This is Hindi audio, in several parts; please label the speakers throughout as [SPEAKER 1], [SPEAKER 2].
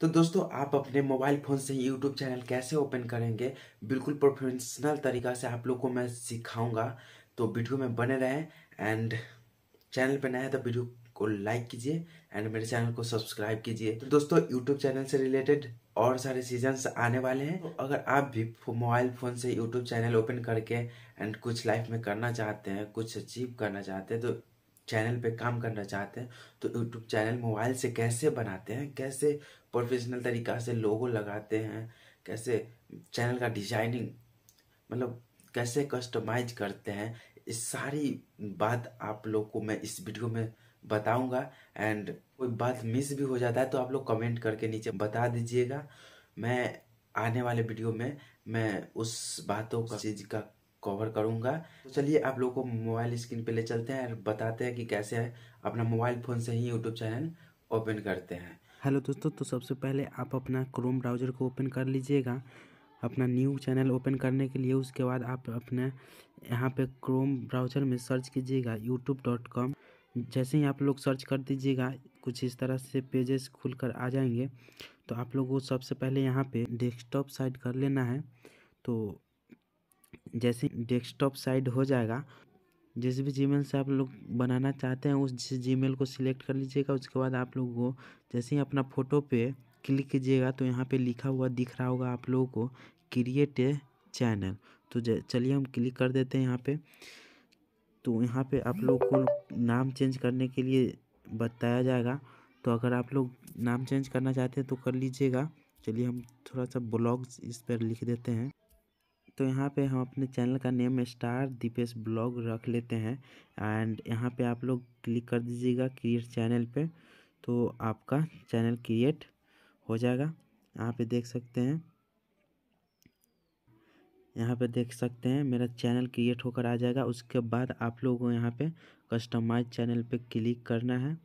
[SPEAKER 1] तो दोस्तों आप अपने मोबाइल फ़ोन से यूट्यूब चैनल कैसे ओपन करेंगे बिल्कुल प्रोफेशनल तरीका से आप लोग को मैं सिखाऊंगा तो वीडियो में बने रहें एंड चैनल पर नया है तो वीडियो को लाइक कीजिए एंड मेरे चैनल को सब्सक्राइब कीजिए तो दोस्तों यूट्यूब चैनल से रिलेटेड और सारे सीजन्स आने वाले हैं तो अगर आप भी मोबाइल फ़ोन से यूट्यूब चैनल ओपन करके एंड कुछ लाइफ में करना चाहते हैं कुछ अचीव करना चाहते हैं तो चैनल पे काम करना चाहते हैं तो यूट्यूब चैनल मोबाइल से कैसे बनाते हैं कैसे प्रोफेशनल तरीका से लोगो लगाते हैं कैसे चैनल का डिजाइनिंग मतलब कैसे कस्टमाइज करते हैं इस सारी बात आप लोग को मैं इस वीडियो में बताऊंगा एंड कोई बात मिस भी हो जाता है तो आप लोग कमेंट करके नीचे बता दीजिएगा मैं आने वाले वीडियो में मैं उस बातों का चीज़ का कवर करूँगा तो चलिए आप लोगों को मोबाइल स्क्रीन पे ले चलते हैं और बताते हैं कि कैसे है अपना मोबाइल फ़ोन से ही यूट्यूब चैनल ओपन करते हैं हेलो दोस्तों तो सबसे पहले आप अपना क्रोम ब्राउज़र को ओपन कर लीजिएगा अपना न्यू चैनल ओपन करने के लिए उसके बाद आप अपने यहाँ पे क्रोम ब्राउज़र में सर्च कीजिएगा यूट्यूब डॉट कॉम जैसे ही आप लोग सर्च कर दीजिएगा कुछ इस तरह से पेजेस खुल कर आ जाएंगे तो आप लोगों को सबसे पहले यहाँ पे डेस्कटॉप साइड कर लेना है तो जैसे डेस्कटॉप साइड हो जाएगा जिस भी जी से आप लोग बनाना चाहते हैं उस जी को सिलेक्ट कर लीजिएगा उसके बाद आप लोग को जैसे ही अपना फ़ोटो पे क्लिक कीजिएगा तो यहाँ पे लिखा हुआ दिख रहा होगा आप लोगों को क्रिएट ए चैनल तो चलिए हम क्लिक कर देते हैं यहाँ पे तो यहाँ पे आप लोग को नाम चेंज करने के लिए बताया जाएगा तो अगर आप लोग नाम चेंज करना चाहते हैं तो कर लीजिएगा चलिए हम थोड़ा सा ब्लॉग्स इस पर लिख देते हैं तो यहाँ पे हम अपने चैनल का नेम स्टार दीपेश ब्लॉग रख लेते हैं एंड यहाँ पे आप लोग क्लिक कर दीजिएगा क्रिएट चैनल पे तो आपका चैनल क्रिएट हो जाएगा यहाँ पे देख सकते हैं यहाँ पे देख सकते हैं मेरा चैनल क्रिएट होकर आ जाएगा उसके बाद आप लोगों को यहाँ पे कस्टमाइज चैनल पे क्लिक करना है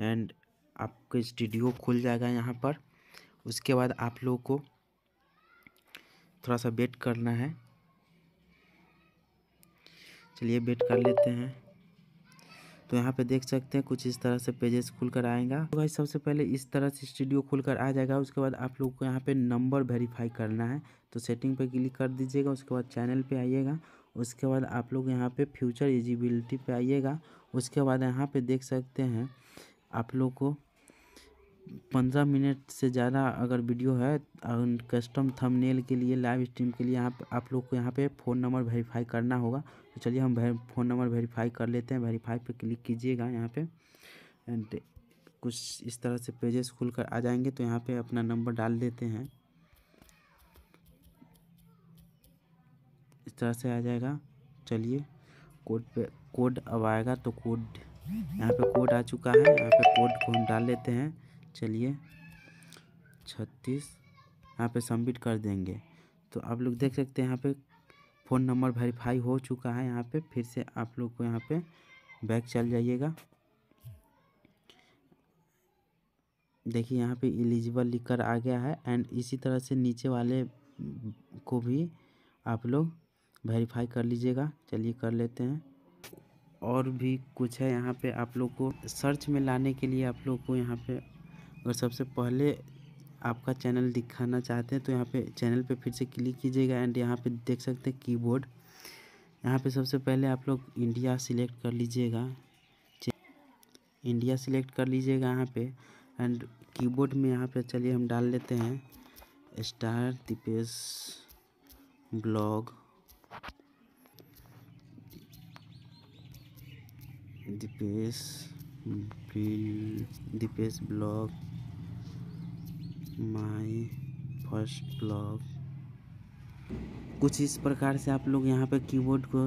[SPEAKER 1] एंड आपका स्टूडियो खुल जाएगा यहाँ पर उसके बाद आप लोगों को थोड़ा सा वेट करना है चलिए वेट कर लेते हैं तो यहाँ पे देख सकते हैं कुछ इस तरह से पेजेस खुल कर आएगा तो भाई सबसे पहले इस तरह से स्टूडियो खुल कर आ जाएगा उसके बाद आप लोग को यहाँ पे नंबर वेरीफाई करना है तो सेटिंग पे क्लिक कर दीजिएगा उसके बाद चैनल पे आइएगा उसके बाद आप लोग यहाँ पे फ्यूचर एलिजिबिलिटी पे आइएगा उसके बाद यहाँ पे देख सकते हैं आप लोग को पंद्रह मिनट से ज़्यादा अगर वीडियो है कस्टम थंबनेल के लिए लाइव स्ट्रीम के लिए आप आप लोग को यहाँ पे फ़ोन नंबर वेरीफाई करना होगा तो चलिए हम फ़ोन नंबर वेरीफाई कर लेते हैं वेरीफाई पे क्लिक कीजिएगा यहाँ पे एंड कुछ इस तरह से पेजेस खुल कर आ जाएंगे तो यहाँ पे अपना नंबर डाल देते हैं इस तरह से आ जाएगा चलिए कोड पे कोड अब आएगा तो कोड यहाँ पे कोड आ चुका है यहाँ पे कोड को हम डाल लेते हैं चलिए छत्तीस यहाँ पे सबमिट कर देंगे तो आप लोग देख सकते हैं यहाँ पे फ़ोन नंबर वेरीफाई हो चुका है यहाँ पे फिर से आप लोग को यहाँ पे बैक चल जाइएगा देखिए यहाँ पे एलिजिबल लिख कर आ गया है एंड इसी तरह से नीचे वाले को भी आप लोग वेरीफाई कर लीजिएगा चलिए कर लेते हैं और भी कुछ है यहाँ पे आप लोग को सर्च में लाने के लिए आप लोग को यहाँ पे अगर सबसे पहले आपका चैनल दिखाना चाहते हैं तो यहाँ पे चैनल पे फिर से क्लिक कीजिएगा एंड यहाँ पे देख सकते हैं कीबोर्ड यहाँ पे सबसे पहले आप लोग इंडिया सिलेक्ट कर लीजिएगा इंडिया सिलेक्ट कर लीजिएगा यहाँ पे एंड कीबोर्ड में यहाँ पे चलिए हम डाल लेते हैं star Dipesh blog Dipesh Dipesh blog my first blog कुछ इस प्रकार से आप लोग यहाँ पे कीबोर्ड को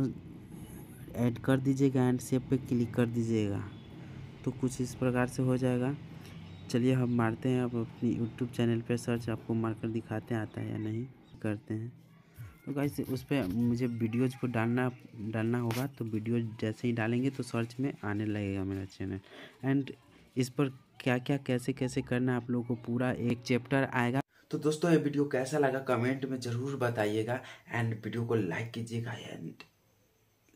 [SPEAKER 1] ऐड कर दीजिएगा एंड सेव पे क्लिक कर दीजिएगा तो कुछ इस प्रकार से हो जाएगा चलिए हम मारते हैं अब अपनी यूट्यूब चैनल पे सर्च आपको मारकर दिखाते हैं आता है या नहीं करते हैं तो गाइस उस पर मुझे वीडियोज़ को डालना डालना होगा तो वीडियो जैसे ही डालेंगे तो सर्च में आने लगेगा मेरा चैनल एंड इस पर क्या क्या कैसे कैसे करना आप लोगों को पूरा एक चैप्टर आएगा तो दोस्तों ये वीडियो कैसा लगा कमेंट में ज़रूर बताइएगा एंड वीडियो को लाइक कीजिएगा एंड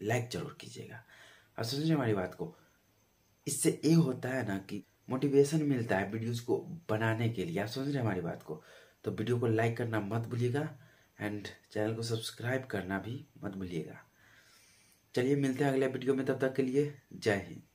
[SPEAKER 1] लाइक ज़रूर कीजिएगा अब समझिए हमारी बात को इससे ये होता है ना कि मोटिवेशन मिलता है वीडियोज़ को बनाने के लिए आप समझ रहे हमारी बात को तो वीडियो को लाइक करना मत भूलिएगा एंड चैनल को सब्सक्राइब करना भी मत भूलिएगा चलिए मिलते हैं अगले वीडियो में तब तक के लिए जय हिंद